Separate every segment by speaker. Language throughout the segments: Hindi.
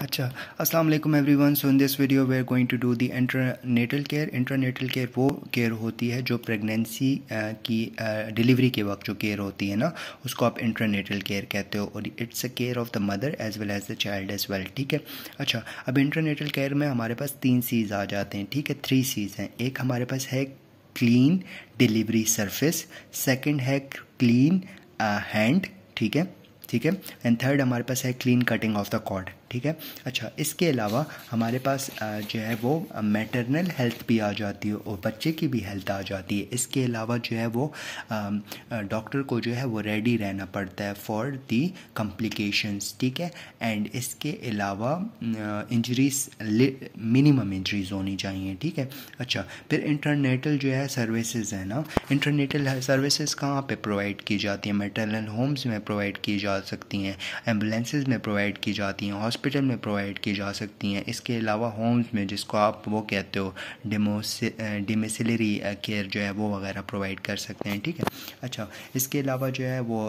Speaker 1: अच्छा अस्सलाम वालेकुम everyone so in this video we are going to do the intranatal care intranatal care वो केयर होती है जो प्रेगनेंसी की डिलीवरी के वक्त जो केयर होती है ना उसको आप इंटरनेटल केयर कहते हो और it's a care of the mother as well as the child as well ठीक है अच्छा अब इंटरनेटल केयर में हमारे पास तीन सीज़ आ जाते हैं ठीक है थ्री सीज़ हैं एक हमारे पास है क्लीन डिलीवरी सर्फिस सेकेंड है क्लीन हैंड ठीक है ठीक है एंड थर्ड हमारे पास है clean cutting of the cord ठीक है अच्छा इसके अलावा हमारे पास जो है वो मेटरनल हेल्थ भी आ जाती है और बच्चे की भी हेल्थ आ जाती है इसके अलावा जो है वो डॉक्टर को जो है वो रेडी रहना पड़ता है फॉर दी कम्प्लिकेशंस ठीक है एंड इसके अलावा इंजरीज मिनिमम इंजरीज होनी चाहिए ठीक है अच्छा फिर इंटरनेटल जो है सर्विसेज है ना इंटरनेटल सर्विसेज कहाँ पे प्रोवाइड की जाती है मेटरनल होम्स में प्रोवाइड की जा सकती हैं एम्बुलेंसेज में प्रोवाइड की जाती हैं हॉस्पिटल हॉस्पिटल में प्रोवाइड की जा सकती हैं इसके अलावा होम्स में जिसको आप वो कहते हो डिमेसिलरी केयर जो है वो वगैरह प्रोवाइड कर सकते हैं ठीक है अच्छा इसके अलावा जो है वो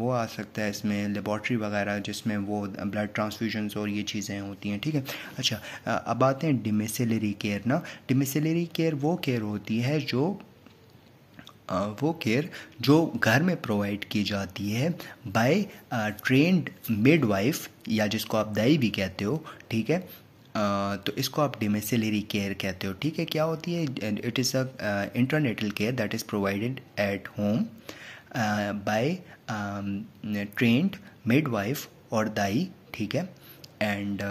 Speaker 1: वो आ सकता है इसमें लेबॉर्ट्री वगैरह जिसमें वो ब्लड ट्रांसफ्यूजन्स और ये चीज़ें होती हैं ठीक है अच्छा अब आते हैं डिमेसिलरी केयर ना डिमेसिलरी केयर वो केयर होती है जो वो केयर जो घर में प्रोवाइड की जाती है बाय ट्रेंड मिडवाइफ या जिसको आप दाई भी कहते हो ठीक है तो इसको आप डिमेसिलरी केयर कहते हो ठीक है क्या होती है it is a intranatal care that is provided at home by trained midwife और दाई ठीक है एंड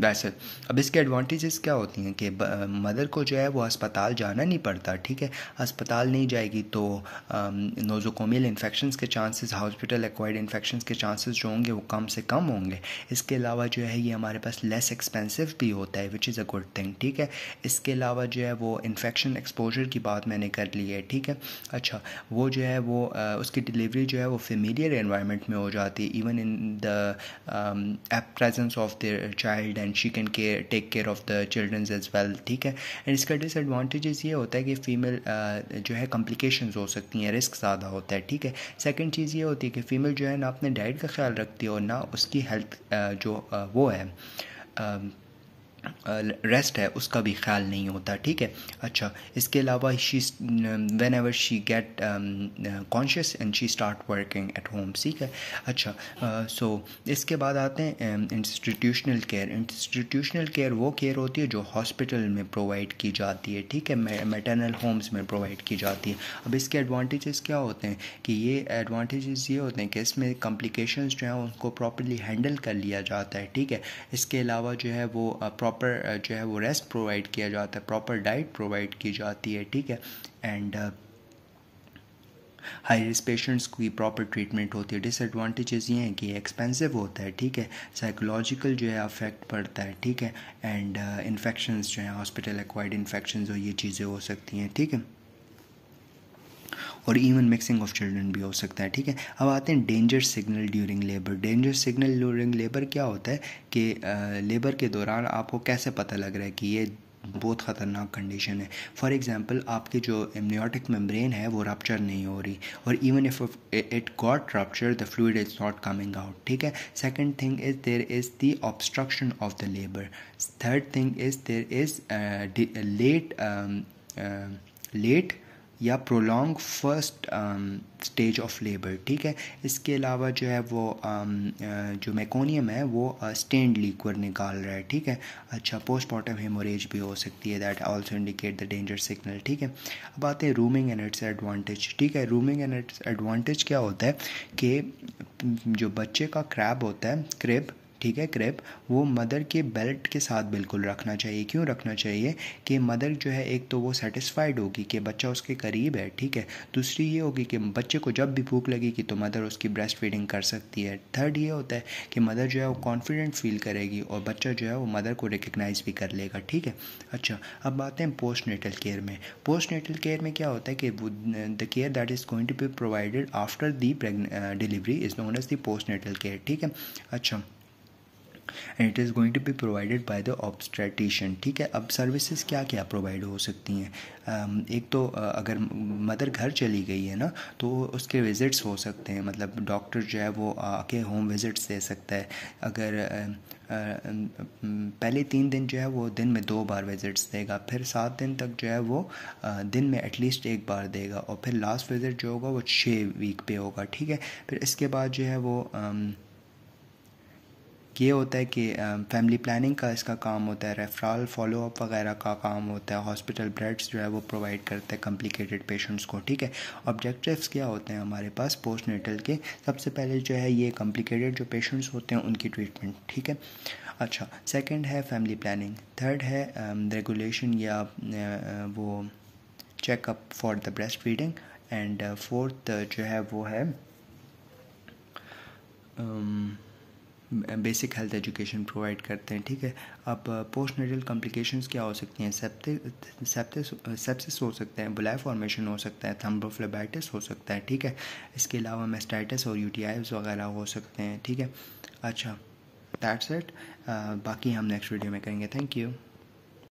Speaker 1: वैसे अब इसके एडवांटेजेस क्या होती हैं कि मदर को जो है वो अस्पताल जाना नहीं पड़ता ठीक है अस्पताल नहीं जाएगी तो नोजोकोमियल इन्फेक्शंस के चांसेस हॉस्पिटल एक्वाइड इन्फेक्शंस के चांसेस जो होंगे वो कम से कम होंगे इसके अलावा जो है ये हमारे पास लेस एक्सपेंसिव भी होता है which is a good thing ठीक है इसके अलावा जो है वो इन्फेक्शन एक्सपोजर की बात मैंने कर ली है ठीक है अच्छा वो जो है वो उसकी डिलीवरी जो है वो फेमिलियर इन्वायरमेंट में हो जाती है even in the presence of their child and and she can care take care of the childrens as well ठीक है एंड इसका डिसएडवांटेजेस ये होता है कि फीमेल uh, जो है कॉम्प्लिकेशन हो सकती हैं रिस्क ज़्यादा होता है ठीक है सेकेंड चीज़ ये होती है कि फ़ीमेल जो है ना अपने डाइट का ख्याल रखती है और ना उसकी हेल्थ uh, जो uh, वो है um, रेस्ट है उसका भी ख्याल नहीं होता ठीक है अच्छा इसके अलावा she whenever she get conscious and she start working at home ठीक है अच्छा सो uh, so, इसके बाद आते हैं इंस्टीट्यूशनल केयर इंस्टीट्यूशनल केयर वो केयर होती है जो हॉस्पिटल में प्रोवाइड की जाती है ठीक है मेटरनल होम्स में प्रोवाइड की जाती है अब इसके एडवांटेजेस क्या होते हैं कि ये एडवांटेजेस ये होते हैं कि इसमें कॉम्प्लिकेशन जो हैं उनको प्रॉपरली हैंडल कर लिया जाता है ठीक है इसके अलावा जो है वो प्रॉपर uh, प्रॉपर uh, जो है वो रेस्ट प्रोवाइड किया जाता है प्रॉपर डाइट प्रोवाइड की जाती है ठीक है एंड हाई रिस्क पेशेंट्स की प्रॉपर ट्रीटमेंट होती है डिसएडवांटेजेस ये हैं कि एक्सपेंसिव होता है ठीक है साइकोलॉजिकल जो है अफेक्ट पड़ता है ठीक है एंड इन्फेक्शंस uh, जो हैं हॉस्पिटल एक्वाइड इन्फेक्शन और ये चीज़ें हो सकती हैं ठीक है और इवन मिक्सिंग ऑफ चिल्ड्रन भी हो सकता है ठीक है अब आते हैं danger signal during labour danger signal during labour क्या होता है कि लेबर के दौरान आपको कैसे पता लग रहा है कि ये बहुत ख़तरनाक कंडीशन है फॉर एग्ज़ाम्पल आपकी जो एमनियोटिक मेम्ब्रेन है वो रपच्चर नहीं हो रही और even if it got rupture the fluid is not coming out ठीक है second thing is there is the obstruction of the labour third thing is there is late late या prolong first stage of labour ठीक है इसके अलावा जो है वो um, uh, जो मेकोनियम है वो स्टेंड uh, निकाल रहा है ठीक है अच्छा पोस्टमार्टम हेमोरेज भी हो सकती है that also indicate the danger signal ठीक है अब आते हैं रूमिंग एनर्ट्स एडवांटेज ठीक है रूमिंग एनर्ट्स एडवांटेज क्या होता है कि जो बच्चे का क्रैब होता है क्रेब ठीक है क्रेप वो मदर के बेल्ट के साथ बिल्कुल रखना चाहिए क्यों रखना चाहिए कि मदर जो है एक तो वो सेटिस्फाइड होगी कि बच्चा उसके करीब है ठीक है दूसरी ये होगी कि बच्चे को जब भी भूख लगेगी तो मदर उसकी ब्रेस्ट फीडिंग कर सकती है थर्ड ये होता है कि मदर जो है वो कॉन्फिडेंट फील करेगी और बच्चा जो है वो मदर को रिकगनाइज़ भी कर लेगा ठीक है अच्छा अब आते हैं पोस्ट नेटल केयर में पोस्ट नेटल केयर में क्या होता है कि the care that is going to be provided after the preg delivery is known as the post natal care ठीक है अच्छा and it is going to be provided by the obstetrician ठीक है अब सर्विसेज क्या क्या प्रोवाइड हो सकती हैं um, एक तो अगर मदर घर चली गई है ना तो उसके विज़िट्स हो सकते हैं मतलब डॉक्टर जो है वो आके होम विज़िट्स दे सकता है अगर पहले तीन दिन जो है वो दिन में दो बार विज़िट्स देगा फिर सात दिन तक जो है वो दिन में एटलीस्ट एक बार देगा और फिर लास्ट विज़िट जो होगा वो छः वीक पे होगा ठीक है फिर इसके बाद जो है वो ये होता है कि फैमिली प्लानिंग का इसका काम होता है रेफरल फॉलोअप वगैरह का काम होता है हॉस्पिटल ब्रेड्स जो है वो प्रोवाइड करते हैं कम्प्लिकेटेड पेशेंट्स को ठीक है ऑब्जेक्टिव्स क्या होते हैं हमारे पास पोस्ट नेटल के सबसे पहले जो है ये कम्प्लिकेटेड जो पेशेंट्स होते हैं उनकी ट्रीटमेंट ठीक है अच्छा सेकेंड है फैमिली प्लानिंग थर्ड है रेगुलेशन या वो checkup for the breast feeding and fourth जो है वो है um, basic health education provide करते हैं ठीक है अब पोस्ट नेटल कॉम्प्लिकेशन क्या हो सकती हैं सेप्सिस हो सकते हैं बुलाय फॉर्मेशन हो सकता है थम्बोफ्लेबाइटिस हो सकता है ठीक है इसके अलावा मेस्टाइटिस और यू वगैरह हो सकते हैं ठीक है अच्छा दैट्स इट बाकी हम नेक्स्ट वीडियो में करेंगे थैंक यू